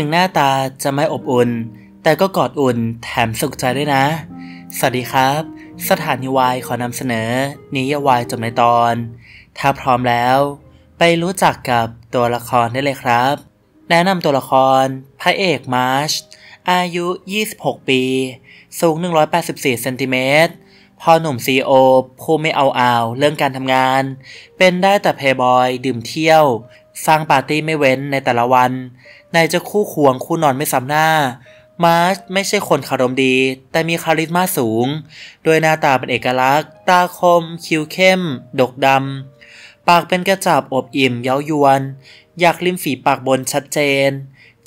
ถึงหน้าตาจะไม่อบอุ่น แต่ก็กอดอุ่นแถมสุขใจด้วยนะ สวัสดีครับ สถานีวายขอนำเสนอนิยวายจบในตอน ถ้าพร้อมแล้ว ไปรู้จักกับตัวละครได้เลยครับ แนะนำตัวละครพระเอกมาร์ชอายุ 26 ปี สูง 184เซนติเมตร พอหนุ่มซีโอผู้ไม่เอาอาวเรื่องการทำงาน เป็นได้แต่เพย์บอยดื่มเที่ยว สร้างปาร์ตี้ไม่เว้นในแต่ละวันนายจะคู่ควงคู่นอนไม่ซ้ำหน้า มาร์ชไม่ใช่คนคารมดี แต่มีคาริสมาสูง โดยหน้าตาเป็นเอกลักษณ์ ตาคม คิ้วเข้ม ดกดำปากเป็นกระจับอบอิ่ม เย้ายวน อยากลิ้มฝีปากบนชัดเจน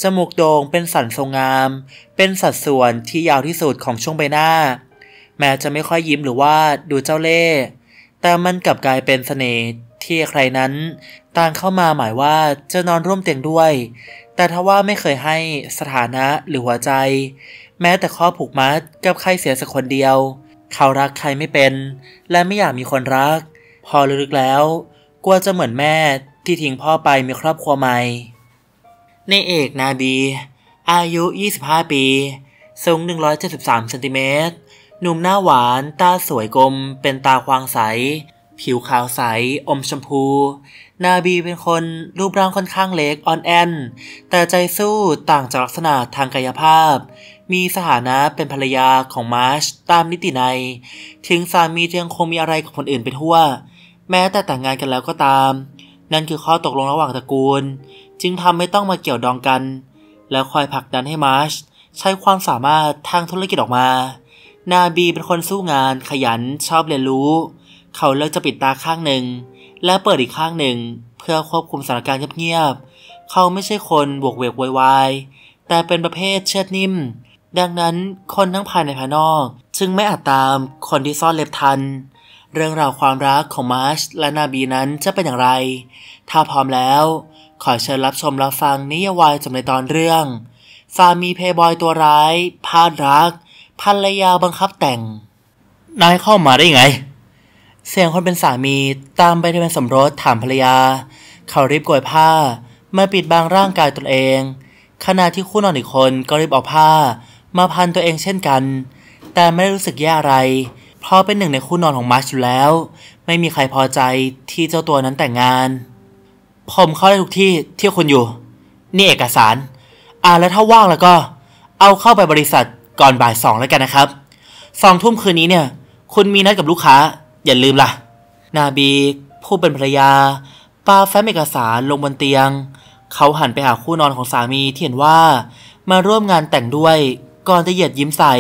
จมูกโด่งเป็นสันทรงงาม เป็นสัดส่วนที่ยาวที่สุดของช่วงใบหน้า แม้จะไม่ค่อยยิ้มหรือว่าดูเจ้าเล่ห์แต่มันกลับกลายเป็นสเสน่ห์ที่ใครนั้นต่างเข้ามาหมายว่าจะนอนร่วมเตียงด้วย แต่ทว่าไม่เคยให้สถานะหรือหัวใจ แม้แต่ข้อผูกมัดกับใครเสียสักคนเดียว เขารักใครไม่เป็น และไม่อยากมีคนรัก พอลึกแล้วกลัวจะเหมือนแม่ที่ทิ้งพ่อไปมีครอบครัวใหม่ ในเอกนาบี อายุ 25 ปี สูง 173 เซนติเมตร หนุ่มหน้าหวาน ตาสวยกลม เป็นตาควางใสผิวขาวใส อมชมพู นาบีเป็นคนรูปร่างค่อนข้างเล็กอ่อนแอนแต่ใจสู้ต่างจากลักษณะทางกายภาพ มีสถานะเป็นภรรยาของมาร์ชตามนิติใน ถึงสามียังคงมีอะไรกับคนอื่นไปทั่ว แม้แต่แต่างงานกันแล้วก็ตาม นั่นคือข้อตกลงระหว่างตระกูล จึงทำไม่ต้องมาเกี่ยวดองกัน และคอยผลักดันให้มาร์ชใช้ความสามารถทางธุรกิจออกมา นาบีเป็นคนสู้งานขยันชอบเรียนรู้เขาเลือกจะปิดตาข้างหนึ่ง และเปิดอีกข้างหนึ่งเพื่อควบคุมสถานการณ์เงียบๆ เขาไม่ใช่คนบวกเวกวยวายแต่เป็นประเภทเชือดนิ่ม ดังนั้นคนทั้งภายในภายนอกจึงไม่อาจตามคนที่ซ่อนเล็บทัน เรื่องราวความรักของมาร์ชและนาบีนั้นจะเป็นอย่างไร ถ้าพร้อมแล้ว ขอเชิญรับชมรับฟังนิยวายจำในตอนเรื่อง สามีเพย์บอยตัวร้ายพาดรักภรรยาบังคับแต่ง นายเข้ามาได้ไงเสียงคนเป็นสามี ตามไปทะเบียนสมรส ถาม ภรรยา เขารีบกวยผ้า มาปิดบังร่างกายตนเอง ขณะที่ คู่ นอน อีก คนก็รีบ เอา ผ้า มาพันตัวเองเช่นกัน แต่ไม่ได้รู้สึกแย่อะไร เพราะเป็นหนึ่งใน คู่ นอนของมาร์ชอยู่แล้ว ไม่มีใครพอใจที่ เจ้าตัวนั้นแต่งงาน ผม เข้าได้ทุกที่ที่คุณอยู่ นี่เอกสารอ่าแล้วถ้าว่างแล้วก็ เอาเข้าไปบริษัทก่อนบ่ายสองแล้วกันนะครับสองทุ่มคืนนี้เนี่ย คุณมีนัดกับลูกค้าอย่าลืมละ่ะ นาบี ผู้เป็นภรรยา ปาแฟ้มเอกสารลงบนเตียง เขาหันไปหาคู่นอนของสามีที่เห็นว่า มาร่วมงานแต่งด้วย ก่อนจะเหยียดยิ้มใส่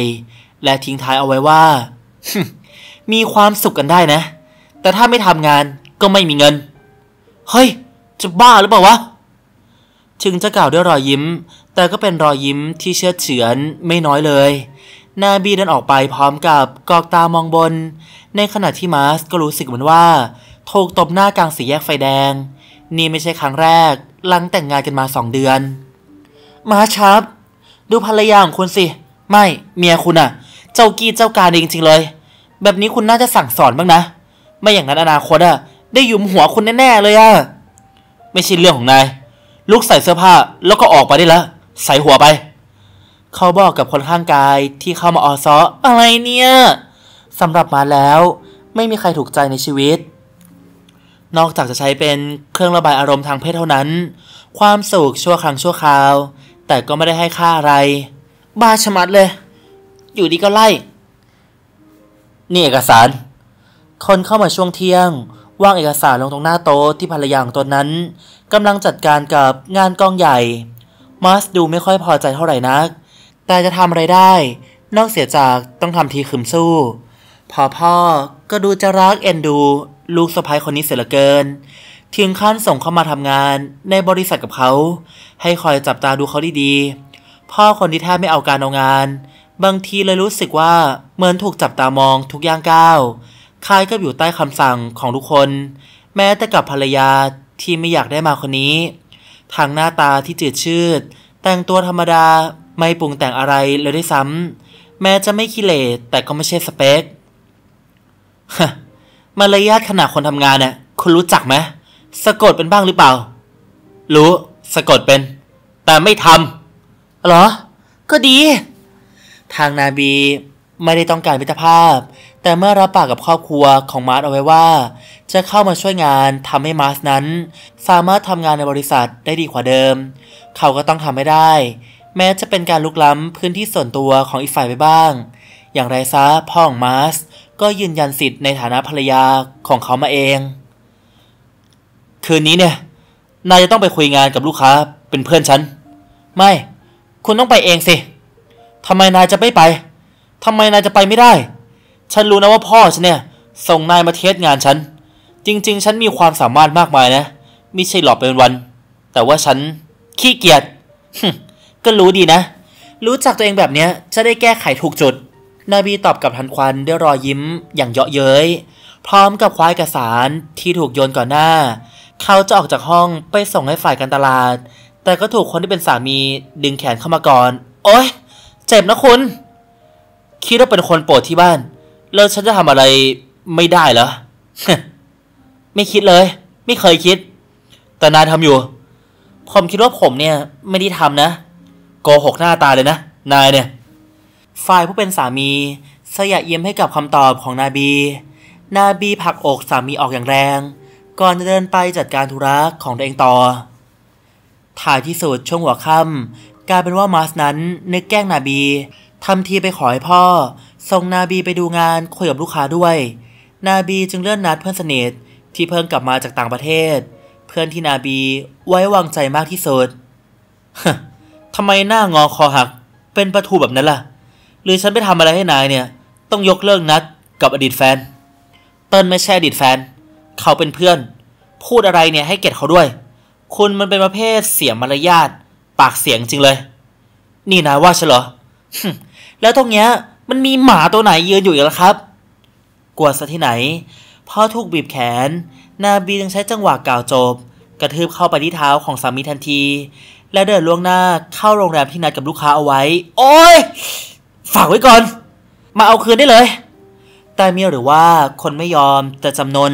และทิ้งท้ายเอาไว้ว่า มีความสุขกันได้นะ แต่ถ้าไม่ทำงานก็ไม่มีเงิน เฮ้ย จะบ้าหรือเปล่าวะ ถึงจะกล่าวด้วยรอยยิ้ม แต่ก็เป็นรอยยิ้มที่เชื่อเฉือนไม่น้อยเลยนาบีเดินออกไปพร้อมกับกอกตามองบน ในขณะที่มาร์สก็รู้สึกเหมือนว่าถูกตบหน้ากลางสี่แยกไฟแดง นี่ไม่ใช่ครั้งแรกหลังแต่งงานกันมาสองเดือน มาร์ับ ดูภรรยาของคุณสิ ไม่เมียคุณอะเจ้ากี้เจ้าการจริงๆเลย แบบนี้คุณน่าจะสั่งสอนบ้างนะ ไม่อย่างนั้นอนาคตอะได้ยุมหัวคุณแน่ๆเลยอะไม่ใช่เรื่องของนายลุกใส่เสื้อผ้าแล้วก็ออกไปได้แล้วใส่หัวไปเขาบอกกับคนข้างกายที่เข้ามาออซออะไรเนี่ยสำหรับมาแล้ว ไม่มีใครถูกใจในชีวิต นอกจากจะใช้เป็นเครื่องระบายอารมณ์ทางเพศเท่านั้น ความสุขชั่วครั้งชั่วคราว แต่ก็ไม่ได้ให้ค่าอะไร บ้าชะมัดเลย อยู่ดีก็ไล่นี่เอกสาร คนเข้ามาช่วงเที่ยงวางเอกสารลงตรงหน้าโต๊ะที่ภรรยาของตนนั้นกำลังจัดการกับงานกองใหญ่มาสดูไม่ค่อยพอใจเท่าไหร่นักแต่จะทำอะไรได้ นอกเสียจากต้องทำทีขึมสู้พอพ่อก็ดูจะรักเอ็นดูลูกสะพ้ยคนนี้เสียเหลือเกิน ถึงขั้นส่งเข้ามาทำงานในบริษัทกับเขา ให้คอยจับตาดูเขาดีๆ พ่อคนที่แทบไม่เอาการเอางาน บางทีเลยรู้สึกว่าเหมือนถูกจับตามองทุกย่างก้าวคายก็อยู่ใต้คำสั่งของทุกคน แม้แต่กับภรรยาที่ไม่อยากได้มาคนนี้ ทางหน้าตาที่จืดชืดแต่งตัวธรรมดาไม่ปรุงแต่งอะไรเลยด้วยซ้ำ แม้จะไม่คิเลสแต่ก็ไม่ใช่สเปคฮะมารยาทขณะคนทำงานเนี่ยคุณรู้จักไหมสะกดเป็นบ้างหรือเปล่า รู้ สะกดเป็น แต่ไม่ทำเหรอ ก็ดี ทางนาบี ไม่ได้ต้องการมิตรภาพ แต่เมื่อรับปากกับครอบครัวของมาร์สเอาไว้ว่า จะเข้ามาช่วยงานทำให้มาร์สนั้น สามารถทำงานในบริษัทได้ดีกว่าเดิม เขาก็ต้องทำให้ได้แม้จะเป็นการลุกล้ำพื้นที่ส่วนตัวของอีกฝ่ายไปบ้าง อย่างไรซะพ่อของมาร์สก็ยืนยันสิทธิ์ในฐานะภรรยาของเขามาเอง คืนนี้เนี่ย นายจะต้องไปคุยงานกับลูกค้าเป็นเพื่อนฉัน ไม่ คุณต้องไปเองสิ ทำไมนายจะไม่ไปทำไมนายจะไปไม่ได้ ฉันรู้นะว่าพ่อฉันเนี่ย ส่งนายมาเทสงานฉัน จริง ๆ ฉันมีความสามารถมากมายนะ ไม่ใช่หลอกเป็นวัน แต่ว่าฉันขี้เกียจก็รู้ดีนะ รู้จักตัวเองแบบเนี้ย จะได้แก้ไขถูกจุดนาบีตอบกับทันควันด้วยรอยยิ้มอย่างเยาะเย้ยพร้อมกับคว้าเอกสารที่ถูกโยนก่อนหน้า เขาจะออกจากห้องไปส่งให้ฝ่ายการตลาด แต่ก็ถูกคนที่เป็นสามี ดึงแขนเข้ามาก่อน โอ๊ย เจ็บนะคุณ คิดว่าเป็นคนโปรดที่บ้าน แล้วฉันจะทำอะไรไม่ได้เหรอไม่คิดเลย ไม่เคยคิดแต่นายทำอยู่ผมคิดว่าผมเนี่ย ไม่ได้ทำนะโกหกหน้าตาเลยนะ นายเนี่ย ฝ่ายผู้เป็นสามี สยะเยี่ยมให้กับคำตอบของนาบี นาบีผลักอกสามีออกอย่างแรง ก่อนจะเดินไปจัดการธุระของตัวเองต่อท้ายที่สุดช่วงหัวค่ำกลายเป็นว่ามาสนั้นนึกแกล้งนาบีทำทีไปขอให้พ่อส่งนาบีไปดูงานคุยกับลูกค้าด้วยนาบีจึงเลื่อนนัดเพื่อนสนิทที่เพิ่งกลับมาจากต่างประเทศ เพื่อนที่นาบีไว้วางใจมากที่สุดทำไมหน้างอคอหักเป็นประทูแบบนั้นล่ะ หรือฉันไปทำอะไรให้นายเนี่ย ต้องยกเลิกนัดกับอดีตแฟน เติ้ลไม่ใช่อดีตแฟน เขาเป็นเพื่อน พูดอะไรเนี่ยให้เกียรติเขาด้วย คุณมันเป็นประเภทเสียมารยาทปากเสียงจริงเลย นี่นายว่าฉันเหรอแล้วตรงเนี้ย มันมีหมาตัวไหนยืนอยู่อีกแล้วครับกลัวซะที่ไหนพ่อถูกบีบแขน นาบีจึงใช้จังหวะกล่าวจบ กระทืบเข้าไปที่เท้าของสามีทันทีและเดินล่วงหน้าเข้าโรงแรมที่นัดกับลูกค้าเอาไว้ โอ้ยฝากไว้ก่อน มาเอาคืนได้เลย แต่มีหรือว่าคนไม่ยอมจะจำนน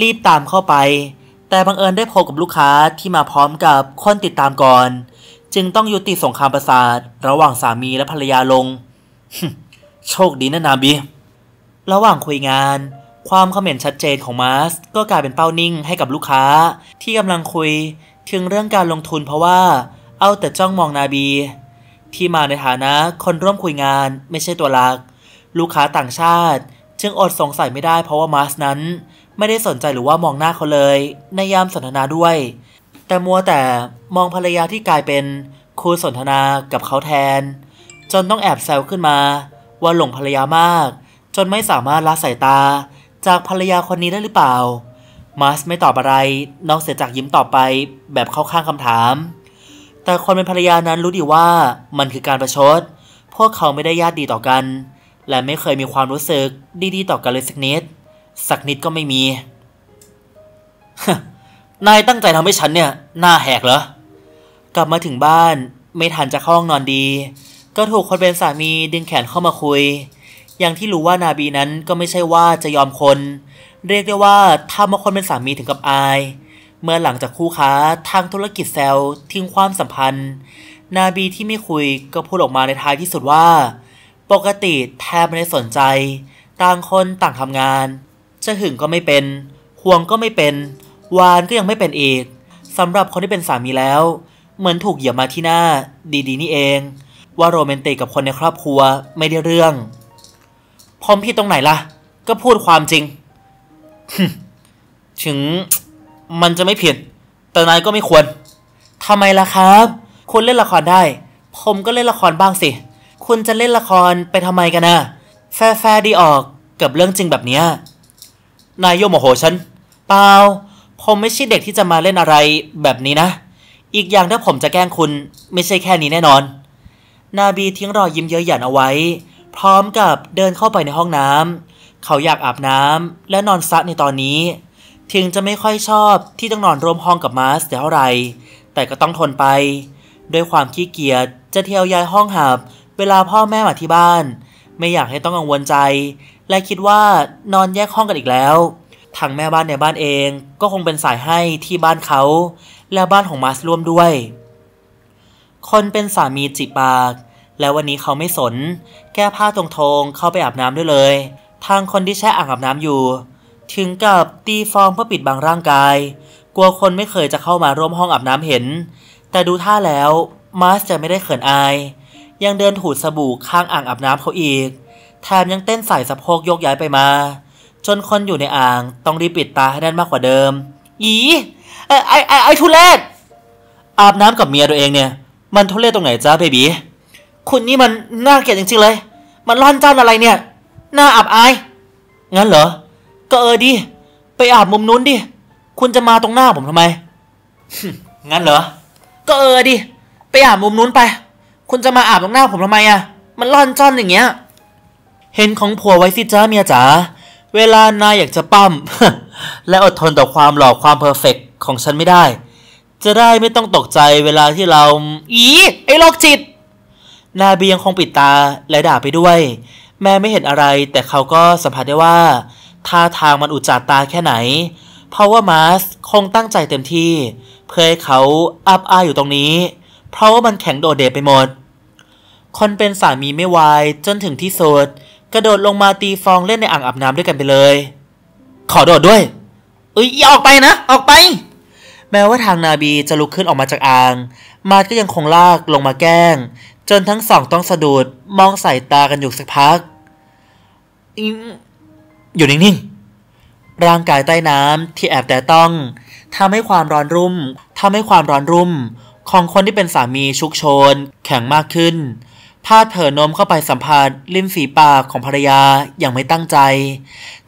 รีบตามเข้าไป แต่บังเอิญได้พบกับลูกค้าที่มาพร้อมกับคนติดตามก่อน จึงต้องยุติสงครามประสาทระหว่างสามีและภรรยาลงโชคดีนะนาบีระหว่างคุยงาน ความคขมเนชัดเจนของมาร์สก็กลายเป็นเป้านิ่งให้กับลูกค้าที่กำลังคุยถึงเรื่องการลงทุนเพราะว่าเอาแต่จ้องมองนาบี ที่มาในฐานะคนร่วมคุยงานไม่ใช่ตัวหลัก ลูกค้าต่างชาติ จึงอดสงสัยไม่ได้เพราะว่ามาสนั้น ไม่ได้สนใจหรือว่ามองหน้าเขาเลย ในยามสนทนาด้วย แต่มัวแต่มองภรรยาที่กลายเป็นคู่สนทนากับเขาแทน จนต้องแอบแซวขึ้นมา ว่าหลงภรรยามาก จนไม่สามารถละสายตา จากภรรยาคนนี้ได้หรือเปล่ามาสไม่ตอบอะไร นอกเสียจากยิ้มต่อไป แบบเข้าข้างคำถาม แต่คนเป็นภรรยานั้นรู้ดีว่ามันคือการประชด พวกเขาไม่ได้ญาติดีต่อกัน และไม่เคยมีความรู้สึกดีๆต่อกันเลยสักนิด สักนิดก็ไม่มีนายตั้งใจทำให้ฉันเนี่ย หน้าแหกเหรอ กลับมาถึงบ้านไม่ทันจะเข้าห้องนอนดี ก็ถูกคนเป็นสามีดึงแขนเข้ามาคุย อย่างที่รู้ว่านาบีนั้นก็ไม่ใช่ว่าจะยอมคนเรียกได้ว่าทำมาคนเป็นสามีถึงกับอาย เมื่อหลังจากคู่ค้าทางธุรกิจแซลทิ้งความสัมพันธ์ นาบีที่ไม่คุยก็พูดออกมาในท้ายที่สุดว่า ปกติแทบไม่ได้สนใจ ต่างคนต่างทำงาน จะหึงก็ไม่เป็นห่วงก็ไม่เป็น วานก็ยังไม่เป็นอีกสำหรับคนที่เป็นสามีแล้ว เหมือนถูกเหยียบมาที่หน้าดีๆ นี่เอง ว่าโรแมนติกกับคนในครอบครัวไม่ได้เรื่องผมผิดตรงไหนล่ะก็พูดความจริงถึงมันจะไม่ผิดแต่นายก็ไม่ควรทำไมล่ะครับ คุณเล่นละครได้ ผมก็เล่นละครบ้างสิ คุณจะเล่นละครไปทำไมกันนะแฟแฟดีออกกับเรื่องจริงแบบนี้นายโยโมโหฉันเปล่า ผมไม่ใช่เด็กที่จะมาเล่นอะไรแบบนี้นะ อีกอย่างถ้าผมจะแกล้งคุณไม่ใช่แค่นี้แน่นอน นาบีทิ้งรอยยิ้มเย้ยหยันเอาไว้ พร้อมกับเดินเข้าไปในห้องน้ำเขาอยากอาบน้ำและนอนซักในตอนนี้ ถึงจะไม่ค่อยชอบที่ต้องนอนร่วมห้องกับมาร์สแต่เท่าไร แต่ก็ต้องทนไป ด้วยความขี้เกียจจะเที่ยวย้ายห้องหับเวลาพ่อแม่มาที่บ้าน ไม่อยากให้ต้องกังวลใจ และคิดว่านอนแยกห้องกันอีกแล้วทางแม่บ้านในบ้านเอง ก็คงเป็นสายให้ที่บ้านเขาและบ้านของมาร์สร่วมด้วย คนเป็นสามีจิปาก แล้ววันนี้เขาไม่สน แก้ผ้าตรงๆเข้าไปอาบน้ำด้วยเลยทางคนที่แช่อ่างอาบน้ำอยู่ ถึงกับตีฟองเพื่อปิดบังร่างกายกลัวคนไม่เคยจะเข้ามาร่วมห้องอาบน้ำเห็น แต่ดูท่าแล้วมาร์สจะไม่ได้เขินอาย ยังเดินถูดสบู่ข้างอ่างอาบน้ำเขาอีกแถมยังเต้นใส่สะโพกยกย้ายไปมา จนคนอยู่ในอ่างต้องรีบปิดตาให้แน่นมากกว่าเดิม อีไอไอไอทุเรศอาบน้ำกับเมียตัวเองเนี่ยมันทุเรศตรงไหนจ้าเบบีคุณนี่มันน่าเกลียดจริงๆเลย มันร่อนจ้านอะไรเนี่ยหน้าอับอาย งั้นเหรอ ก็เออดี ไปอาบมุมนู้นดิคุณจะมาตรงหน้าผมทำไม งั้นเหรอ ก็เออดิ ไปอาบมุมนู้นไป คุณจะมาอาบตรงหน้าผมทำไมอะ มันล่อนจ้อนอย่างเงี้ย เห็นของผัวไว้สิจ้าเมียจ๋า เวลานายอยากจะปั้ม และอดทนต่อความหล่อความเพอร์เฟกของฉันไม่ได้ จะได้ไม่ต้องตกใจเวลาที่เรา อีไอ้โรคจิต นาเบียงคงปิดตาและด่าไปด้วยแม่ไม่เห็นอะไรแต่เขาก็สัมผัสได้ว่าท่าทางมันอุจจาตาแค่ไหน เพราะว่ามาสคงตั้งใจเต็มที่ เพื่อให้เขาอับอายอยู่ตรงนี้ เพราะว่ามันแข็งโดดเด่นไปหมด คนเป็นสามีไม่วายจนถึงที่สุด กระโดดลงมาตีฟองเล่นในอ่างอาบน้ำด้วยกันไปเลย ขอโดดด้วยอุ้ยอย่าออกไปนะ ออกไป แม้ว่าทางนาบีจะลุกขึ้นออกมาจากอ่างมาสก็ยังคงลากลงมาแกล้ง จนทั้งสองต้องสะดุดมองสายตากันอยู่สักพักอยู่นิ่งๆ ร่างกายใต้น้ำที่แอบแต่ต้องทาให้ความร้อนรุ่มทาให้ความร้อนรุ่ม ของคนที่เป็นสามีชุกโชนแข็งมากขึ้นพาดเผลอนมเข้าไปสัมผัสริมฝีปากของภรรยาอย่างไม่ตั้งใจ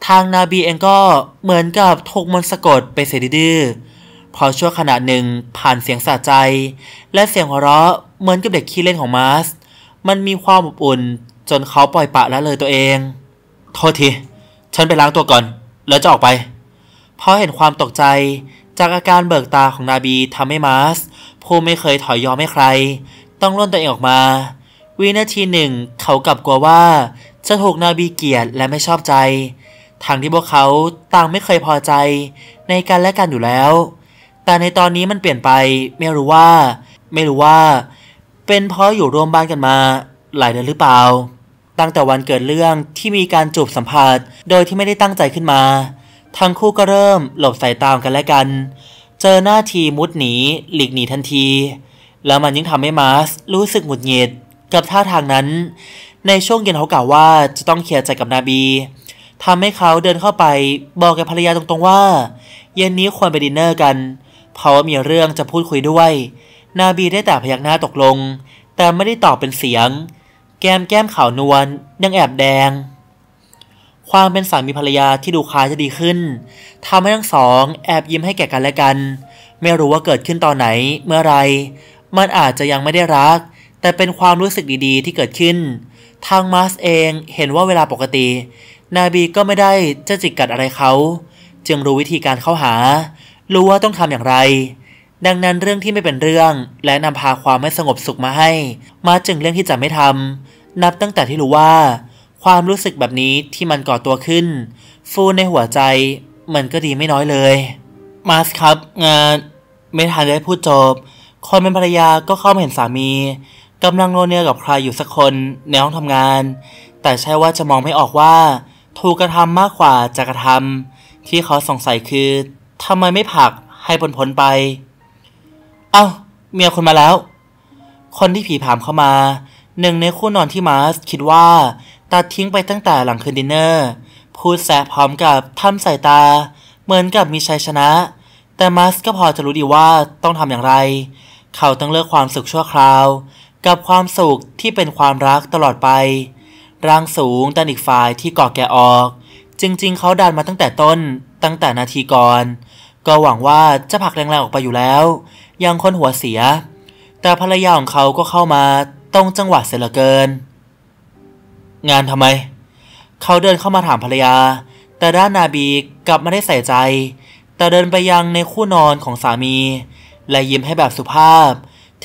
ทางนาบีเองก็เหมือนกับถูกมนต์สะกดไปเสียดื้อ พอชั่วขณะหนึ่งผ่านเสียงสะใจ และเสียงหัวเราะเหมือนกับเด็กขี้เล่นของมาร์สมันมีความอบอุ่นจนเขาปล่อยปะละเลยตัวเองโทษที ฉันไปล้างตัวก่อน แล้วจะออกไปเพราะเห็นความตกใจจากอาการเบิกตาของนาบีทำให้มาส ผู้ไม่เคยถอยยอมให้ใคร ต้องล่นตัวเองออกมาวินาทีหนึ่ง เขากลับกลัวว่าจะถูกนาบีเกลียดและไม่ชอบใจ ทางที่พวกเขาต่างไม่เคยพอใจ ในการและกันอยู่แล้ว แต่ในตอนนี้มันเปลี่ยนไปไม่รู้ว่า ไม่รู้ว่า เป็นเพราะอยู่ร่วมบ้านกันมา หลายเดือนหรือเปล่าตั้งแต่วันเกิดเรื่องที่มีการจูบสัมผัสโดยที่ไม่ได้ตั้งใจขึ้นมา ทั้งคู่ก็เริ่มหลบสายตามกันและกัน เจอหน้าทีมุดหนี หลีกหนีทันที แล้วมันยิ่งทำให้มาส รู้สึกหงุดหงิดกับท่าทางนั้น ในช่วงเย็นเขากล่าวว่าจะต้องเคลียร์ใจกับนาบี ทำให้เขาเดินเข้าไปบอกกับภรรยาตรงๆว่า เย็นนี้ควรไปดินเนอร์กัน เพราะว่ามีเรื่องจะพูดคุยด้วย นาบีได้แต่พยักหน้าตกลง แต่ไม่ได้ตอบเป็นเสียงแก้มแก้มขาว นวลยังแอบแดง ความเป็นสามีภรรยาที่ดูคล้ายจะดีขึ้นทำให้ทั้งสองแอบยิ้มให้แก่กันและกัน ไม่รู้ว่าเกิดขึ้นตอนไหน เมื่อไรมันอาจจะยังไม่ได้รัก แต่เป็นความรู้สึกดีๆที่เกิดขึ้น ทางมาสเองเห็นว่าเวลาปกติ นาบีก็ไม่ได้จะจิกกัดอะไรเขาจึงรู้วิธีการเข้าหา รู้ว่าต้องทำอย่างไรดังนั้นเรื่องที่ไม่เป็นเรื่องและนำพาความไม่สงบสุขมาให้ มาจึงเรื่องที่จะไม่ทำนับตั้งแต่ที่รู้ว่า ความรู้สึกแบบนี้ที่มันก่อตัวขึ้น ฟูในหัวใจมันก็ดีไม่น้อยเลย มาส ครับ งาน ไม่ทันได้พูดจบคนเป็นภรรยาก็เข้ามาเห็นสามีกำลังโนเนียกับใครอยู่สักคนในห้องทำงาน แต่ใช่ว่าจะมองไม่ออกว่าถูกกระทำมากกว่าจะกระทำที่เขาสงสัยคือทำไมไม่ผักให้พ้นลไปเอา้าเมียคุณมาแล้ว คนที่ผีผามเข้ามา หนึ่งในคู่นอนที่มาร์สคิดว่า ตัดทิ้งไปตั้งแต่หลังคืนดินเนอร์ พูดแสบพร้อมกับทำสายตา เหมือนกับมีชัยชนะ แต่มาร์สก็พอจะรู้ดีว่าต้องทำอย่างไร เขาต้องเลิกความสุขชั่วคราว กับความสุขที่เป็นความรักตลอดไปร่างสูงแันอีกฝ่ายที่ก่อแก่ออก จริงๆเขาดันมาตั้งแต่ต้น ตั้งแต่นาทีก่อน ก็หวังว่าจะผักแรงๆออกไปอยู่แล้วอย่างคนหัวเสีย แต่ภรรยาของเขาก็เข้ามาต้องจังหวะเสียเหลือเกิน งานทำไม เขาเดินเข้ามาถามภรรยา แต่ด้านนาบีกลับไม่ได้ใส่ใจ แต่เดินไปยังในคู่นอนของสามี และยิ้มให้แบบสุภาพ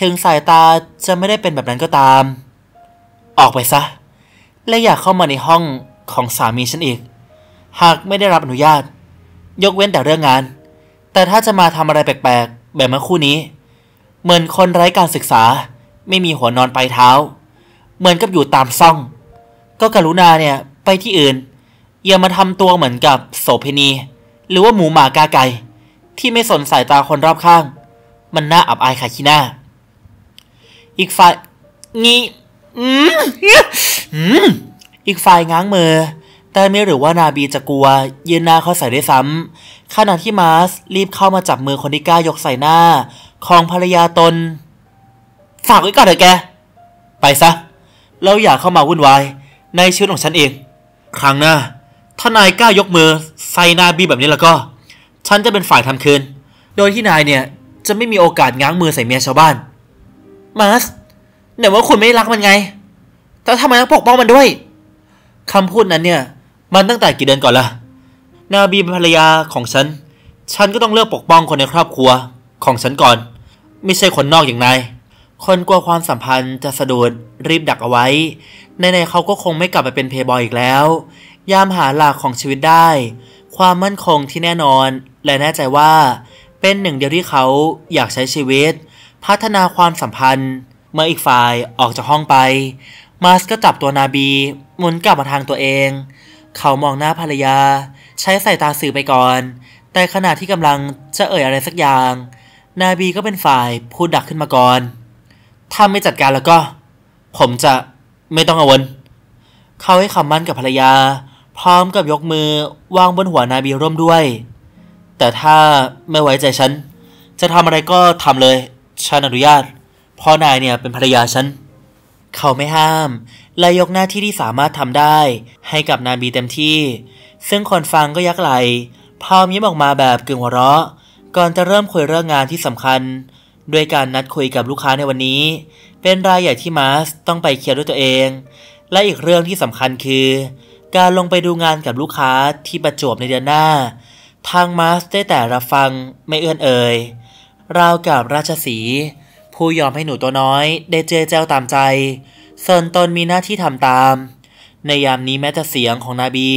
ถึงสายตาจะไม่ได้เป็นแบบนั้นก็ตาม ออกไปซะ และอย่าเข้ามาในห้องของสามีฉันอีก หากไม่ได้รับอนุญาต ยกเว้นแต่เรื่องงาน แต่ถ้าจะมาทำอะไรแปลกแบบเมื่อคู่นี้เหมือนคนไร้การศึกษา ไม่มีหัวนอนปลายเท้าเหมือนกับอยู่ตามซ่อง ก็กรุณาเนี่ยไปที่อื่นอย่ามาทำตัวเหมือนกับโสเพณี หรือว่าหมูหมากาไก่ที่ไม่สนสายตาคนรอบข้าง มันน่าอับอายขาขี้หน้า อีกฝ่ายงี้อืมอืมอีกฝ่ายง้างมือแต่ไม่หรือว่านาบีจะกลัวยืนหน้าเขาใส่ได้ซ้ำขณะที่มาร์สรีบเข้ามาจับมือคนที่กล้ายกใส่หน้าของภรรยาตนฝากไว้ก่อนเถอะแกไปซะ เราอย่าเข้ามาวุ่นวายในชีวิตของฉันเองครั้งหน้าถ้านายกล้ายกมือใส่นาบีแบบนี้แล้วก็ ฉันจะเป็นฝ่ายทำคืน โดยที่นายเนี่ย จะไม่มีโอกาสง้างมือใส่เมียชาวบ้านมาร์สไหนว่าคุณไม่รักมันไงแต่ทำไมต้องปกป้องมันด้วยคำพูดนั้นเนี่ยมันตั้งแต่กี่เดือนก่อนละนาบีเป็นภรรยาของฉัน ฉันก็ต้องเลือกปกป้องคนในครอบครัวของฉันก่อน ไม่ใช่คนนอกอย่างนาย คนกลัวความสัมพันธ์จะสะดุดรีบดักเอาไว้ ในในเขาก็คงไม่กลับไปเป็นเพย์บอยอีกแล้ว ยามหาหลักของชีวิตได้ ความมั่นคงที่แน่นอน และแน่ใจว่า เป็นหนึ่งเดียวที่เขาอยากใช้ชีวิต พัฒนาความสัมพันธ์เมื่ออีกฝ่ายออกจากห้องไป มาสก็จับตัวนาบีหมุนกลับมาทางตัวเองเขามองหน้าภรรยา ใช้สายตาสื่อไปก่อน แต่ขณะที่กำลังจะเอ่ยอะไรสักอย่าง นาบีก็เป็นฝ่ายพูดดักขึ้นมาก่อน ถ้าไม่จัดการแล้วก็ ผมจะไม่ต้องอาวนเขาให้คำมั่นกับภรรยา พร้อมกับยกมือวางบนหัวนาบีร่วมด้วย แต่ถ้าไม่ไว้ใจฉัน จะทำอะไรก็ทำเลยฉันอนุญาตพ่อนายเนี่ยเป็นภรรยาฉันเขาไม่ห้ามและยกหน้าที่ที่สามารถทำได้ให้กับนาบีเต็มที่ ซึ่งคนฟังก็ยักไหลพา้มยิ้มออกมาแบบกึ่งหัวเราะ ก่อนจะเริ่มคุยเรื่องงานที่สำคัญ ด้วยการนัดคุยกับลูกค้าในวันนี้ เป็นรายใหญ่ที่มาสต้องไปเคลียร์ด้วยตัวเอง และอีกเรื่องที่สำคัญคือ การลงไปดูงานกับลูกค้าที่ประจวบในเดือนหน้า ทางมาสได้แต่รับฟังไม่เอื้อนเอ่ย ราวกับราชสีผู้ยอมให้หนูตัวน้อยได้เจอเจ้าตามใจส่วนตนมีหน้าที่ทำตาม ในยามนี้แม้แต่เสียงของนาบี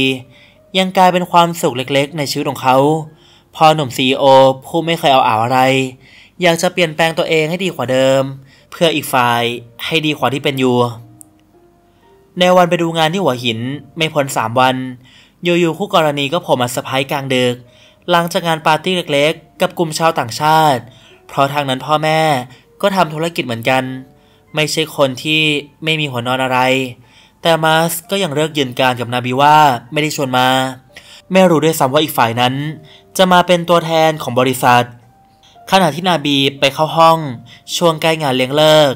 ยังกลายเป็นความสุขเล็กๆในชีวิตของเขาพอหนุ่มซีโอผู้ไม่เคยเอาอ่าวอะไร อยากจะเปลี่ยนแปลงตัวเองให้ดีกว่าเดิม เพื่ออีกฝ่ายให้ดีกว่าที่เป็นอยู่ ในวันไปดูงานที่หัวหินไม่พ้นสามวัน อยู่ๆคู่กรณีก็โผล่มาสะพายกลางดึกหลังจากงานปาร์ตี้เล็กๆ กับกลุ่มชาวต่างชาติ เพราะทางนั้นพ่อแม่ก็ทำธุรกิจเหมือนกันไม่ใช่คนที่ไม่มีหัวนอนอะไร แต่มาสก็ยังเลิกยืนการกับนาบีว่าไม่ได้ชวนมา ไม่รู้ด้วยซ้ำว่าอีกฝ่ายนั้น จะมาเป็นตัวแทนของบริษัท ขณะที่นาบีไปเข้าห้อง ช่วงใกล้งานเลี้ยงเลิก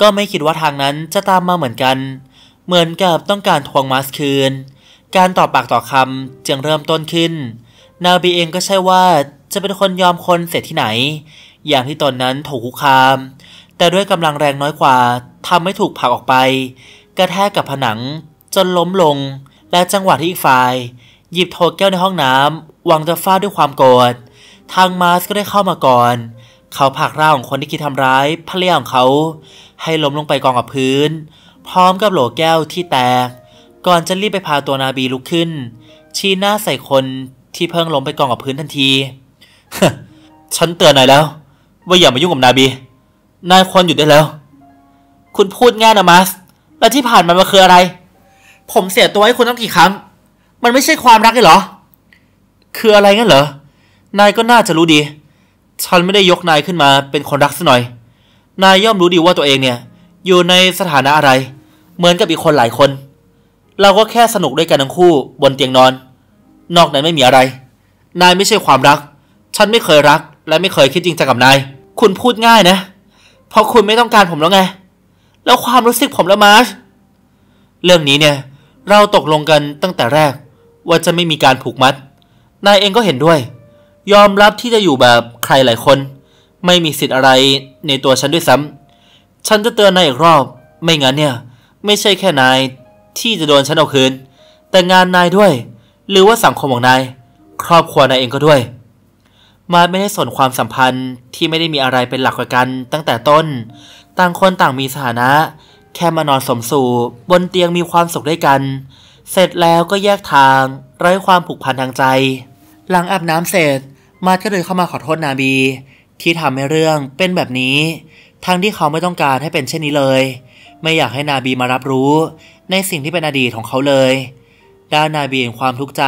ก็ไม่คิดว่าทางนั้นจะตามมาเหมือนกัน เหมือนกับต้องการทวงมาสคืน การตอบปากต่อคำจึงเริ่มต้นขึ้น นาบีเองก็ใช่ว่าจะเป็นคนยอมคนเสร็จที่ไหน อย่างที่ตอนนั้นถูกคุกคามแต่ด้วยกำลังแรงน้อยกว่าทำให้ถูกผลักออกไป กระแทกกับผนัง จนล้มลง และจังหวะที่อีกฝ่าย หยิบโถแก้วในห้องน้ำหวังจะฟาดด้วยความโกรธทางมาสก็ได้เข้ามาก่อน เขาผลักร่างของคนที่คิดทำร้ายภรรยาของเขา ให้ล้มลงไปกองกับพื้น พร้อมกับโหลแก้วที่แตก ก่อนจะรีบไปพาตัวนาบีลุกขึ้น ชี้หน้าใส่คนที่เพิ่งล้มไปกองกับพื้นทันที ฉันเตือนนายแล้วว่าอย่ามายุ่งกับนาบีนายควรหยุดได้แล้ว คุณพูดง่ายนะมาสแล้วที่ผ่านมามันคืออะไร ผมเสียตัวให้คุณตั้งกี่ครั้ง มันไม่ใช่ความรักเลยเหรอ คืออะไรงั้นเหรอ นายก็น่าจะรู้ดี ฉันไม่ได้ยกนายขึ้นมาเป็นคนรักซะหน่อย นายย่อมรู้ดีว่าตัวเองเนี่ย อยู่ในสถานะอะไร เหมือนกับอีกคนหลายคน เราก็แค่สนุกด้วยกันทั้งคู่ บนเตียงนอน นอกนั้นไม่มีอะไร นายไม่ใช่ความรัก ฉันไม่เคยรัก และไม่เคยคิดจริงจังกับนาย คุณพูดง่ายนะเพราะคุณไม่ต้องการผมแล้วไง แล้วความรู้สึกผมละมาร์ชเรื่องนี้เนี่ยเราตกลงกันตั้งแต่แรกว่าจะไม่มีการผูกมัด นายเองก็เห็นด้วย ยอมรับที่จะอยู่แบบใครหลายคน ไม่มีสิทธิ์อะไรในตัวฉันด้วยซ้ำฉันจะเตือนนายอีกรอบ ไม่งั้นเนี่ย ไม่ใช่แค่นายที่จะโดนฉันเอาคืน แต่งานนายด้วย หรือว่าสังคมของนายครอบครัวนายเองก็ด้วยมาไม่ได้สนความสัมพันธ์ที่ไม่ได้มีอะไรเป็นหลักกันตั้งแต่ต้น ต่างคนต่างมีสถานะ แค่มานอนสมสู่ บนเตียงมีความสุขด้วยกัน เสร็จแล้วก็แยกทางไร้ความผูกพันทางใจ หลังอาบน้ำเสร็จมาดก็เดินเข้ามาขอโทษนาบี ที่ทำให้เรื่องเป็นแบบนี้ ทั้งที่เขาไม่ต้องการให้เป็นเช่นนี้เลย ไม่อยากให้นาบีมารับรู้ในสิ่งที่เป็นอดีตของเขาเลย ด้านนาบีเห็นความทุกข์ใจ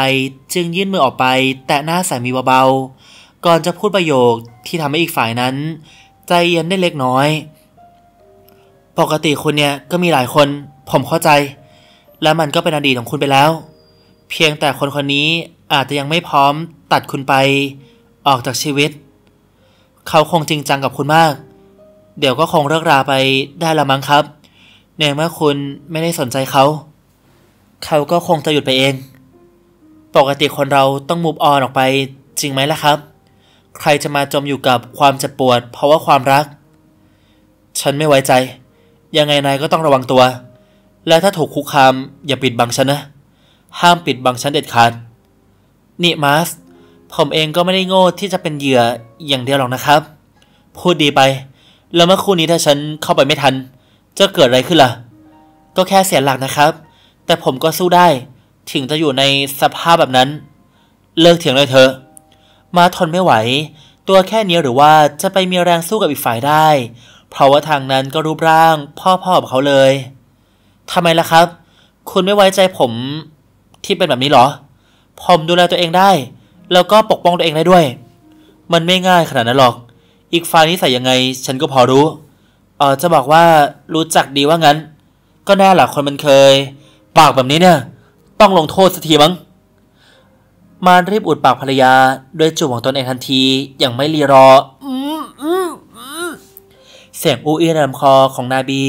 จึงยื่นมือออกไป แตะหน้าสามีเบาๆก่อนจะพูดประโยคที่ทำให้อีกฝ่ายนั้น ใจเย็นได้เล็กน้อย ปกติคุณเนี่ยก็มีหลายคนผมเข้าใจ และมันก็เป็นอดีตของคุณไปแล้ว เพียงแต่คนคนนี้อาจจะยังไม่พร้อมตัดคุณไปออกจากชีวิต เขาคงจริงจังกับคุณมาก เดี๋ยวก็คงเลิกราไปได้ละมั้งครับในเมื่อคุณไม่ได้สนใจเขา เขาก็คงจะหยุดไปเอง ปกติคนเราต้องมูฟออนออกไปจริงไหมล่ะครับใครจะมาจมอยู่กับความเจ็บปวด เพราะว่าความรัก ฉันไม่ไว้ใจ ยังไงนายก็ต้องระวังตัว และถ้าถูกคุกคามอย่าปิดบังฉันนะ ห้ามปิดบังฉันเด็ดขาด นี่มาร์สผมเองก็ไม่ได้โง่ที่จะเป็นเหยื่ออย่างเดียวหรอกนะครับ พูดดีไป แล้วเมื่อคู่นี้ถ้าฉันเข้าไปไม่ทัน จะเกิดอะไรขึ้นล่ะ ก็แค่เสียหลักนะครับ แต่ผมก็สู้ได้ ถึงจะอยู่ในสภาพแบบนั้น เลิกเถียงเลยเธอมาทนไม่ไหว ตัวแค่นี้หรือว่าจะไปมีแรงสู้กับอีกฝ่ายได้ เพราะว่าทางนั้นก็รูปร่างพ่อพ่อของเขาเลยทำไมล่ะครับ คุณไม่ไว้ใจผมที่เป็นแบบนี้หรอผมดูแลตัวเองได้ แล้วก็ปกป้องตัวเองได้ด้วย มันไม่ง่ายขนาดนั้นหรอก อีกฝ่ายนี้ใส่ยยังไง ฉันก็พอรู้เออจะบอกว่ารู้จักดีว่างั้น ก็แน่หละคนมันเคย ปากแบบนี้เนี่ย ต้องลงโทษสักทีมั้งมารีบอุดปากภรรยา ด้วยจูบของตนเองทันทีอย่างไม่รีรอ เสียงอูเอีนลำคอของนาบี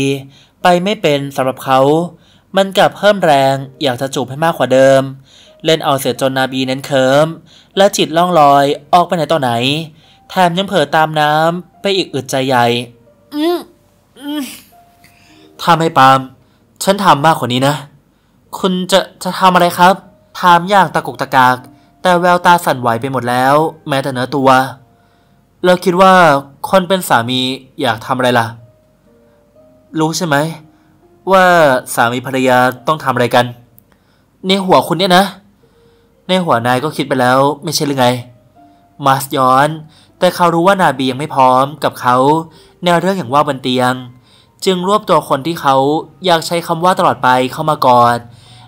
ไปไม่เป็นสำหรับเขา มันกลับเพิ่มแรงอยากจะจูบให้มากกว่าเดิม เล่นเอาเสียจนนาบีนั้นเคิมและจิตล่องลอย ออกไปไหนต่อไหน แถมยังเผลอตามน้ำไปอีกอึดใจใหญ่ถ้าไม่ปามฉันทำมากกว่านี้นะ คุณจะจะทำอะไรครับถามอย่างตะกุกตะกากแต่แววตาสั่นไหวไปหมดแล้ว แม้แต่เนื้อตัว เราคิดว่าคนเป็นสามีอยากทำอะไรล่ะ รู้ใช่ไหม ว่าสามีภรรยาต้องทำอะไรกันในหัวคุณเนี่ยนะ ในหัวนายก็คิดไปแล้วไม่ใช่หรือไง มาสย้อน แต่เขารู้ว่านาบียังไม่พร้อมกับเขาในเรื่องอย่างว่าบนเตียง จึงรวบตัวคนที่เขาอยากใช้คำว่าตลอดไปเข้ามากอด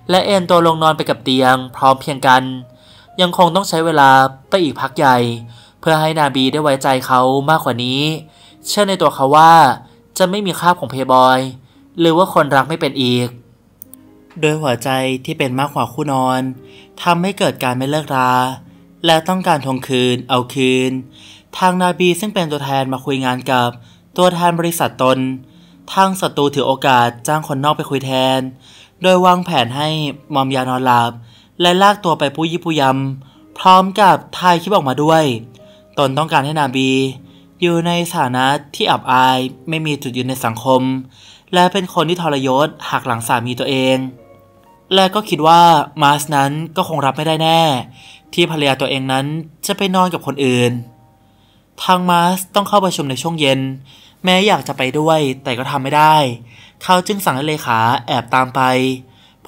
และเอ็นตัวลงนอนไปกับเตียงพร้อมเพียงกันเยังคงต้องใช้เวลาไปอีกพักใหญ่ เพื่อให้นาบีได้ไว้ใจเขามากกว่านี้ เชื่อในตัวเขาว่าจะไม่มีค่าของเพย์บอย หรือว่าคนรักไม่เป็นอีก โดยหัวใจที่เป็นมากกว่าคู่นอนทำให้เกิดการไม่เลิกรา และต้องการทวงคืนเอาคืน ทางนาบีซึ่งเป็นตัวแทนมาคุยงานกับตัวแทนบริษัทตน ทางศัตรูถือโอกาสจ้างคนนอกไปคุยแทน โดยวางแผนให้มอมยานอนหลับและลากตัวไปผู้ยิบผู้ยำพร้อมกับถ่ายคลิปออกมาด้วย ตนต้องการให้นาบี อยู่ในสถานะที่อับอายไม่มีจุดยืนในสังคม และเป็นคนที่ทรยศหักหลังสามีตัวเอง และก็คิดว่ามาสนั้นก็คงรับไม่ได้แน่ ที่ภรรยาตัวเองนั้นจะไปนอนกับคนอื่น ทางมาสต้องเข้าประชุมในช่วงเย็น แม้อยากจะไปด้วยแต่ก็ทำไม่ได้ เขาจึงสั่งให้เลขาแอบตามไป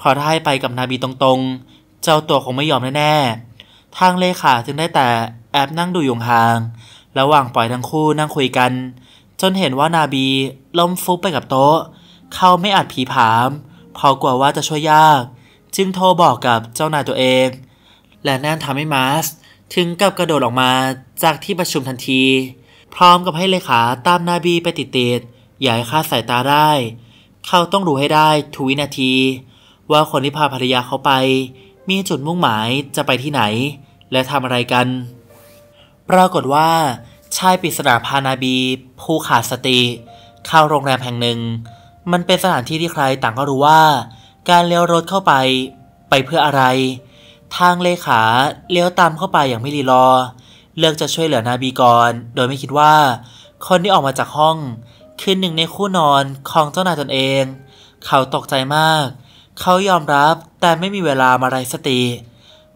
พอถ้าให้ไปกับนาบีตรงๆเจ้าตัวคงไม่ยอมแน่ๆ ทางเลขาจึงได้แต่แอบนั่งดูอยู่ห่าง ระหว่างปล่อยทั้งคู่นั่งคุยกัน จนเห็นว่านาบีล้มฟุบไปกับโต๊ะ เขาไม่อาจผีผามเพราะกลัวว่าจะช่วยยาก จึงโทรบอกกับเจ้านายตัวเอง และแน่นทำให้มาส ถึงกับกระโดดออกมาจากที่ประชุมทันที พร้อมกับให้เลขาตามนาบีไปติดตดอย่าให้คาดสายตาได้ เขาต้องรู้ให้ได้ทุกวินาที ว่าคนที่พาภรรยาเขาไปมีจุดมุ่งหมายจะไปที่ไหน และทำอะไรกัน ปรากฏว่าชายปริศนาพานาบีผู้ขาดสติเข้าโรงแรมแห่งหนึ่ง มันเป็นสถานที่ที่ใครต่างก็รู้ว่า การเลี้ยวรถเข้าไปไปเพื่ออะไร ทางเลขาเลี้ยวตามเข้าไปอย่างไม่รีรอ เลือกจะช่วยเหลือนาบีก่อน โดยไม่คิดว่า คนที่ออกมาจากห้องคือหนึ่งในคู่นอนของเจ้านายตนเอง เขาตกใจมากเขายอมรับแต่ไม่มีเวลามาไรสติ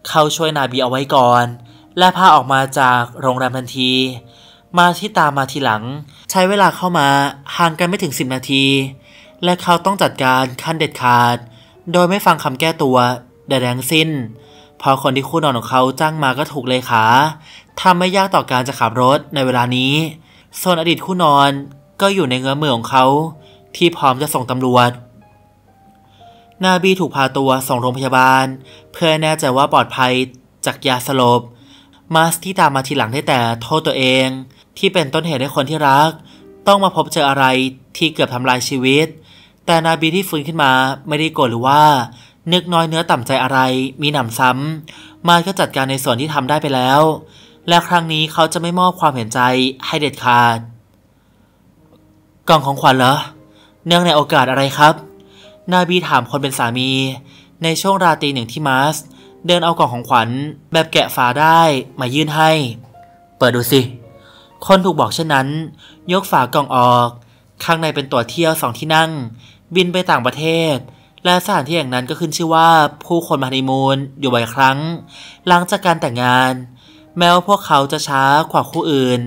เขาช่วยนาบีเอาไว้ก่อน และพาออกมาจากโรงแรมทันที มาที่ตามมาทีหลัง ใช้เวลาเข้ามาห่างกันไม่ถึงสิบนาที และเขาต้องจัดการขั้นเด็ดขาด โดยไม่ฟังคำแก้ตัวเดแดงสิ้นพอคนที่คู่นอนของเขาจ้างมาก็ถูกเลยขาทำไม่ยากต่อการจะขับรถในเวลานี้ ส่วนอดีตคู่นอนก็อยู่ในเงื้อมือของเขา ที่พร้อมจะส่งตำรวจนาบีถูกพาตัวส่งโรงพยาบาล เพื่อแน่ใจว่าปลอดภัย จากยาสลบมาสที่ตามมาทีหลังได้แต่โทษตัวเอง ที่เป็นต้นเหตุให้คนที่รัก ต้องมาพบเจออะไรที่เกือบทำลายชีวิต แต่นาบีที่ฟื้นขึ้นมาไม่ได้โกรธหรือว่า นึกน้อยเนื้อต่ำใจอะไรมีหนำซ้ำมาก็จัดการในส่วนที่ทำได้ไปแล้ว และครั้งนี้เขาจะไม่มอบความเห็นใจให้เด็ดขาดกล่องของขวัญเหรอเนื่องในโอกาสอะไรครับนาบีถามคนเป็นสามี ในช่วงราตรีหนึ่งที่มาสเดินเอากล่องของขวัญ แบบแกะฝาได้มายื่นให้ เปิดดูสิ คนถูกบอกเช่นนั้น ยกฝากล่องออก ข้างในเป็นตั๋วเที่ยวสองที่นั่ง บินไปต่างประเทศ และสถานที่อย่างนั้นก็ขึ้นชื่อว่าผู้คนมาฮันมูลอยู่บ่อยครั้ง หลังจากการแต่งงาน แม้ว่าพวกเขาจะช้ากว่าคู่อื่น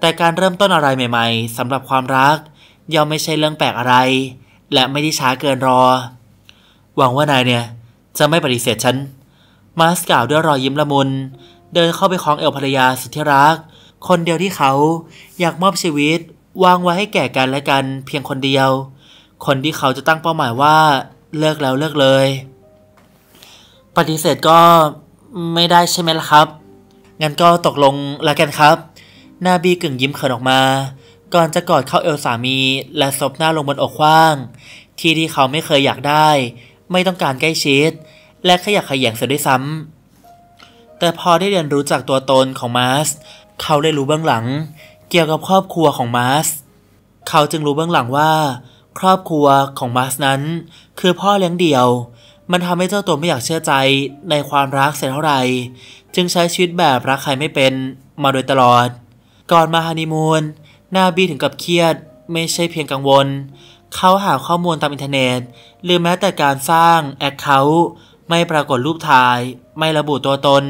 แต่การเริ่มต้นอะไรใหม่ ๆสำหรับความรักย่อมไม่ใช่เรื่องแปลกอะไรและไม่ได้ช้าเกินรอ หวังว่านายเนี่ย จะไม่ปฏิเสธฉัน มาสกล่าวด้วยรอยยิ้มละมุน เดินเข้าไปคล้องเอวภรรยาสุดที่รัก คนเดียวที่เขาอยากมอบชีวิต วางไว้ให้แก่กันและกันเพียงคนเดียว คนที่เขาจะตั้งเป้าหมายว่าเลิกแล้วเลิกเลย ปฏิเสธก็ไม่ได้ใช่ไหมล่ะครับ งั้นก็ตกลงแล้วกันครับ นาบีกึ่งยิ้มเขินออกมาก่อนจะกอดเข้าเอวสามีและซบหน้าลงบนอกคว้าง ที่ที่เขาไม่เคยอยากได้ ไม่ต้องการใกล้ชิด และขยักขยงเสียด้วยซ้ำแต่พอได้เรียนรู้จากตัวตนของมาร์สเขาได้รู้เบื้องหลัง เกี่ยวกับครอบครัวของมาร์สเขาจึงรู้เบื้องหลังว่า ครอบครัวของมาร์สนั้น คือพ่อเลี้ยงเดี่ยว มันทำให้เจ้าตัวไม่อยากเชื่อใจในความรักเสียเท่าไหร่ จึงใช้ชีวิตแบบรักใครไม่เป็น มาโดยตลอด ก่อนมาฮันนีมูนนาบีถึงกับเครียดไม่ใช่เพียงกังวล เขาหาข้อมูลตามอินเทอร์เน็ตหรือแม้แต่การสร้างแอคเคาท์ไม่ปรากฏรูปถ่าย ไม่ระบุตัวตน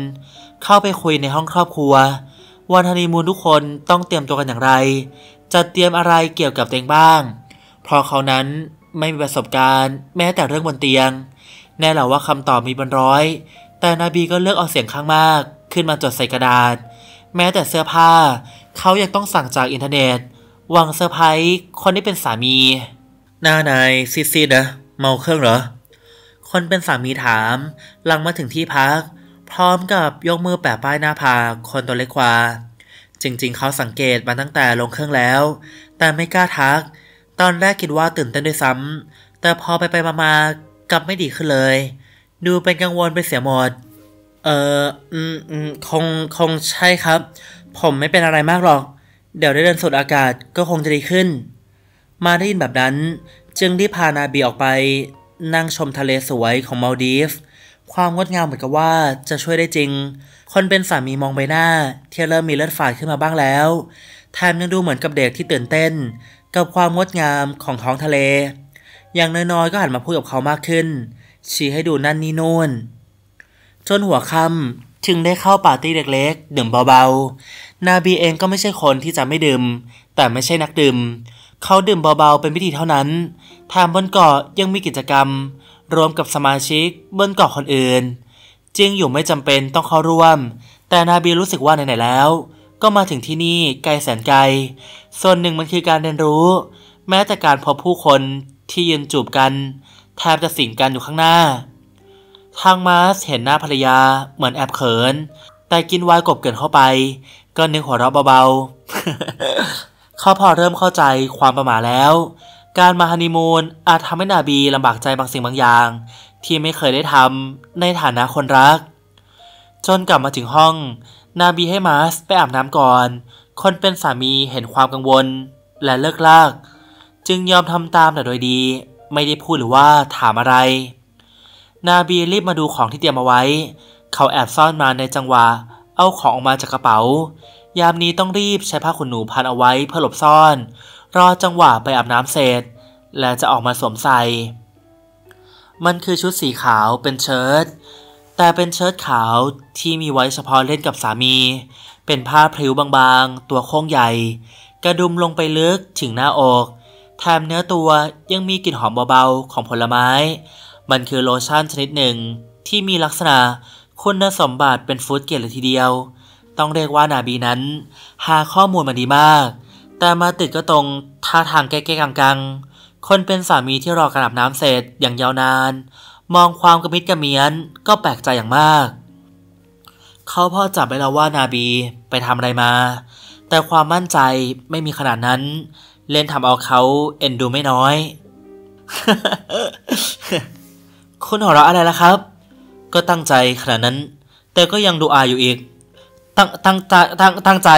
เข้าไปคุยในห้องครอบครัว วันฮันีมูนทุกคนต้องเตรียมตัวกันอย่างไร จะเตรียมอะไรเกี่ยวกับเตียงบ้าง เพราะเขานั้นไม่มีประสบการณ์แม้แต่เรื่องบนเตียง แน่แหละว่าคำตอบมีบนร้อย แต่นาบีก็เลือกเอาเสียงข้างมากขึ้นมาจดใส่กระดาษ แม้แต่เสื้อผ้าเขายังต้องสั่งจากอินเทอร์เน็ตหวังเซอร์ไพรส์คนที่เป็นสามี หน้านายซีซๆนะเมาเครื่องเหรอ คนเป็นสามีถามหลังมาถึงที่พัก พร้อมกับยกมือแปะป้ายหน้าผากคนตัวเล็กกว่า จริงๆ เขาสังเกตมาตั้งแต่ลงเครื่องแล้ว แต่ไม่กล้าทัก ตอนแรกคิดว่าตื่นเต้นด้วยซ้ำแต่พอไปไปมากลับไม่ดีขึ้นเลย ดูเป็นกังวลไปเสียหมด เอออืมอืมคงคงใช่ครับผมไม่เป็นอะไรมากหรอก เดี๋ยวได้เดินสดอากาศก็คงจะดีขึ้น มาได้ยินแบบนั้น จึงได้พานาบีออกไป นั่งชมทะเลสวยของมาลดีฟความงดงามเหมือนกับว่าจะช่วยได้จริง คนเป็นสามีมองใบหน้าที่เริ่มมีเลือดฝาดขึ้นมาบ้างแล้วแถมยังดูเหมือนกับเด็กที่ตื่นเต้น กับความงดงามของท้องทะเล อย่างน้อยๆก็หันมาพูดกับเขามากขึ้น ชี้ให้ดูนั่นนี่นู่น จนหัวค่ำจึงได้เข้าปาร์ตี้เล็กๆ ดื่มเบา ๆ นาบีเองก็ไม่ใช่คนที่จะไม่ดื่ม แต่ไม่ใช่นักดื่ม เขาดื่มเบาๆเป็นพิธีเท่านั้นทางบนเกาะยังมีกิจกรรม รวมกับสมาชิกบนเกาะคนอื่นจึงอยู่ไม่จำเป็นต้องเข้าร่วม แต่นาบีรู้สึกว่า ไหน ๆ แล้ว ก็มาถึงที่นี่ไกลแสนไกลส่วนหนึ่งมันคือการเรียนรู้ แม้แต่การพบผู้คนที่ยืนจูบกันแทบจะสิงกันอยู่ข้างหน้าทางมาสเห็นหน้าภรรยา เหมือนแอบเขิน แต่กินวายกบเกินเข้าไป ก็นึกหัวเราะเบาๆเขาพอเริ่มเข้าใจความประมาแล้ว การมาฮันนีมูนอาจทำให้นาบีลำบากใจบางสิ่งบางอย่าง ที่ไม่เคยได้ทำในฐานะคนรัก จนกลับมาถึงห้อง นาบีให้มาสไปอาบน้ำก่อน คนเป็นสามีเห็นความกังวล และเลิกลาก จึงยอมทำตามแต่โดยดี ไม่ได้พูดหรือว่าถามอะไรนาบีรีบมาดูของที่เตรียมเอาไว้ เขาแอบซ่อนมาในจังหวะ เอาของออกมาจากกระเป๋า ยามนี้ต้องรีบใช้ผ้าขนหนูพันเอาไว้เพื่อหลบซ่อน รอจังหวะไปอาบน้ำเสร็จและจะออกมาสวมใส่ มันคือชุดสีขาวเป็นเชิ้ต แต่เป็นเชิ้ตขาวที่มีไว้เฉพาะเล่นกับสามี เป็นผ้าพลิ้วบางๆ ตัวโค้งใหญ่ กระดุมลงไปลึกถึงหน้าอก แถมเนื้อตัวยังมีกลิ่นหอมเบาๆของผลไม้มันคือโลชั่นชนิดหนึ่ง ที่มีลักษณะคุณสมบัติเป็นฟู้ดเกรดเลยทีเดียว ต้องเรียกว่านาบีนั้น หาข้อมูลมาดีมาก แต่มาติดก็ตรงท่าทางแก้ๆกังๆ คนเป็นสามีที่รอกระดับน้ำเสร็จอย่างยาวนาน มองความกระมิดกระเมียนก็แปลกใจอย่างมาก เขาพ่อจับได้แล้วว่านาบีไปทำอะไรมา แต่ความมั่นใจไม่มีขนาดนั้น เล่นทำเอาเขาเอ็นดูไม่น้อยคุณหัวเราะอะไรล่ะครับ ก็ตั้งใจขนาดนั้น แต่ก็ยังดูอายอยู่อีก ตั้ง ตั้งใจตั้งตั้งใจ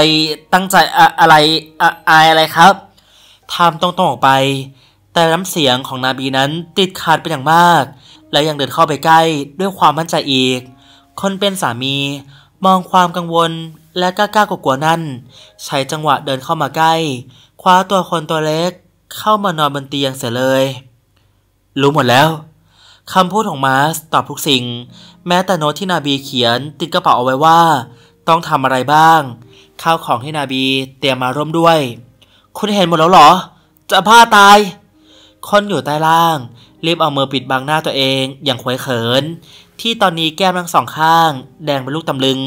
ตั้งใจ อะอะไรอะอายอะไรครับทำต้องๆออกไป แต่น้ำเสียงของนาบีนั้นติดขาดเป็นอย่างมาก และยังเดินเข้าไปใกล้ด้วยความมั่นใจอีก คนเป็นสามี มองความกังวลและกล้ากล้ากลัวนั่น ใช้จังหวะเดินเข้ามาใกล้ คว้าตัวคนตัวเล็ก เข้ามานอนบนเตียงเสียเลย รู้หมดแล้วคำพูดของมาร์สตอบทุกสิ่ง แม้แต่โน้ตที่นาบีเขียนติดกระเป๋าเอาไว้ว่า ต้องทำอะไรบ้าง ข้าวของที่นาบีเตรียมมาร่วมด้วย คุณเห็นหมดแล้วหรอ จะพ้าตาย คนอยู่ใต้ล่าง รีบเอามือปิดบังหน้าตัวเองอย่างขวยเขิน ที่ตอนนี้แก้มทั้งสองข้าง แดงเป็นลูกตำลึง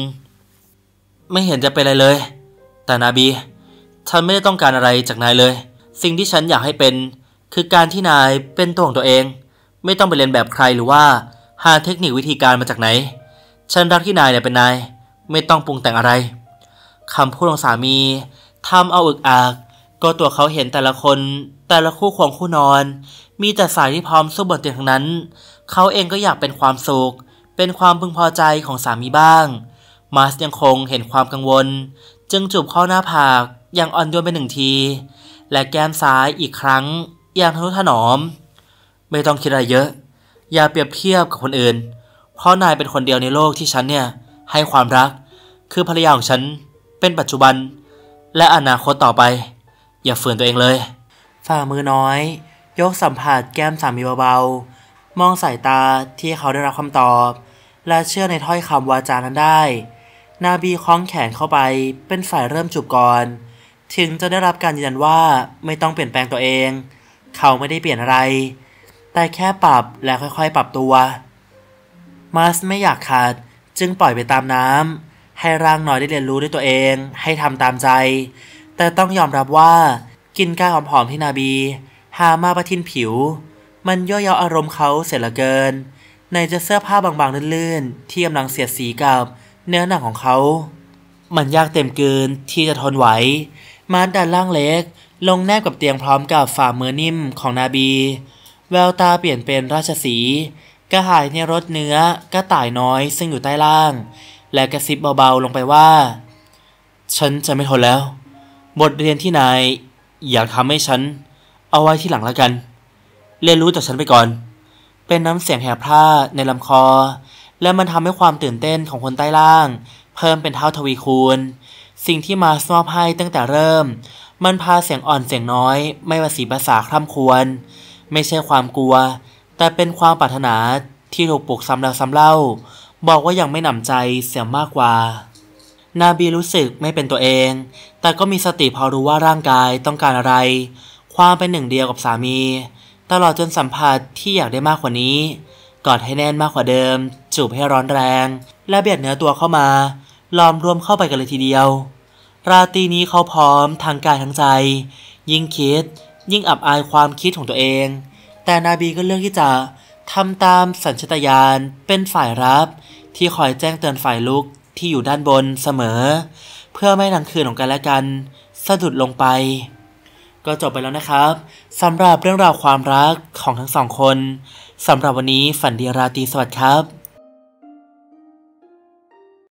ไม่เห็นจะเป็นอะไรเลย แต่นาบี ฉันไม่ได้ต้องการอะไรจากนายเลย สิ่งที่ฉันอยากให้เป็น คือการที่นายเป็นตัวของตัวเองไม่ต้องไปเรียนแบบใครหรือว่า หาเทคนิควิธีการมาจากไหน ฉันรักที่นายเนี่ยเป็นนาย ไม่ต้องปรุงแต่งอะไรคำพูดของสามีทำเอาอึกอักก็ตัวเขาเห็นแต่ละคน แต่ละคู่ควงคู่นอน มีแต่สายที่พร้อมสู้บนเตียงทั้งนั้น เขาเองก็อยากเป็นความสุข เป็นความพึงพอใจของสามีบ้าง มาสยังคงเห็นความกังวล จึงจูบเข้าหน้าผาก อย่างอ่อนโยนไปหนึ่งที และแก้มซ้ายอีกครั้ง อย่างทะนุถนอมไม่ต้องคิดอะไรเยอะ อย่าเปรียบเทียบกับคนอื่น เพราะนายเป็นคนเดียวในโลกที่ฉันเนี่ย ให้ความรัก คือภรรยาของฉัน เป็นปัจจุบัน และอนาคตต่อไป อย่าฝืนตัวเองเลย ฝ่ามือน้อย ยกสัมผัสแก้มสามีเบาๆ มองสายตาที่เขาได้รับคำตอบ และเชื่อในถ้อยคำวาจานั้นได้ นาบีคล้องแขนเข้าไปเป็นฝ่ายเริ่มจูบก่อน ถึงจะได้รับการยืนยันว่าไม่ต้องเปลี่ยนแปลงตัวเอง เขาไม่ได้เปลี่ยนอะไรแต่แค่ปรับและค่อยๆปรับตัวมาสไม่อยากขาดจึงปล่อยไปตามน้ำให้ร่างน้อยได้เรียนรู้ด้วยตัวเอง ให้ทำตามใจ แต่ต้องยอมรับว่า กินก้าหอมๆที่นาบี หามาประทินผิว มันย่อเยาอารมณ์เขาเสร็จละเกิน ในจะเสื้อผ้าบางๆลื่นๆ ที่กำลังเสียดสีกับเนื้อหนังของเขา มันยากเต็มเกินที่จะทนไหวมาร์ดันล่างเล็ก ลงแนบกับเตียงพร้อมกับฝ่ามือนิ่มของนาบีแววตาเปลี่ยนเป็นราชสีกระหายในรถเนื้อ กระต่ายน้อยซึ่งอยู่ใต้ล่าง และกระซิบเบาๆลงไปว่า ฉันจะไม่ทนแล้ว บทเรียนที่นายอยากทำให้ฉัน เอาไว้ที่หลังแล้วกัน เรียนรู้จากฉันไปก่อน เป็นน้ำเสียงแหบพร่าในลำคอ และมันทำให้ความตื่นเต้นของคนใต้ล่าง เพิ่มเป็นเท่าทวีคูณ สิ่งที่มาสมอบให้ตั้งแต่เริ่ม มันพาเสียงอ่อนเสียงน้อย ไม่ว่าสีภาษาคร่ำควรไม่ใช่ความกลัว แต่เป็นความปรารถนาที่ถูกปลุกซ้ำแล้วซ้ำเล่า บอกว่ายังไม่หนำใจเสียมากกว่า นาบีรู้สึกไม่เป็นตัวเอง แต่ก็มีสติพอรู้ว่าร่างกายต้องการอะไร ความเป็นหนึ่งเดียวกับสามี ตลอดจนสัมผัสที่อยากได้มากกว่านี้กอดให้แน่นมากกว่าเดิม จูบให้ร้อนแรง และเบียดเนื้อตัวเข้ามาล้อมรวมเข้าไปกันเลยทีเดียว ราตรีนี้เขาพร้อมทางกายทั้งใจ ยิ่งคิดยิ่งอับอายความคิดของตัวเอง แต่นาบีก็เลือกที่จะทำตามสัญชตาญาณเป็นฝ่ายรับ ที่คอยแจ้งเตือนฝ่ายลุกที่อยู่ด้านบนเสมอ เพื่อไม่หลังคืนของกันและกันสะดุดลงไป ก็จบไปแล้วนะครับสำหรับเรื่องราวความรักของทั้งสองคนสำหรับวันนี้ฝันดีราตรีสวัสดิ์ครับ